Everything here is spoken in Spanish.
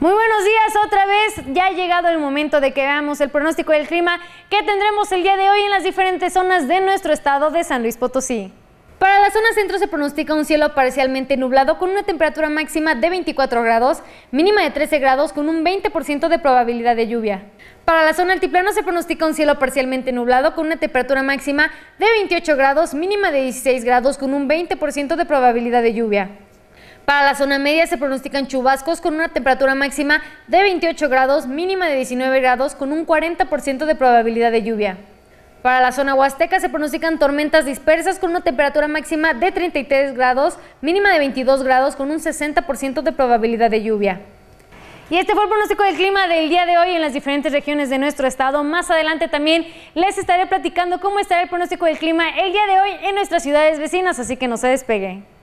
Muy buenos días otra vez. Ya ha llegado el momento de que veamos el pronóstico del clima que tendremos el día de hoy en las diferentes zonas de nuestro estado de San Luis Potosí. Para la zona centro se pronostica un cielo parcialmente nublado con una temperatura máxima de 24 grados, mínima de 13 grados con un 20% de probabilidad de lluvia. Para la zona altiplano se pronostica un cielo parcialmente nublado con una temperatura máxima de 28 grados, mínima de 16 grados con un 20% de probabilidad de lluvia. Para la zona media se pronostican chubascos con una temperatura máxima de 28 grados, mínima de 19 grados, con un 40% de probabilidad de lluvia. Para la zona huasteca se pronostican tormentas dispersas con una temperatura máxima de 33 grados, mínima de 22 grados, con un 60% de probabilidad de lluvia. Y este fue el pronóstico del clima del día de hoy en las diferentes regiones de nuestro estado. Más adelante también les estaré platicando cómo estará el pronóstico del clima el día de hoy en nuestras ciudades vecinas, así que no se despegue.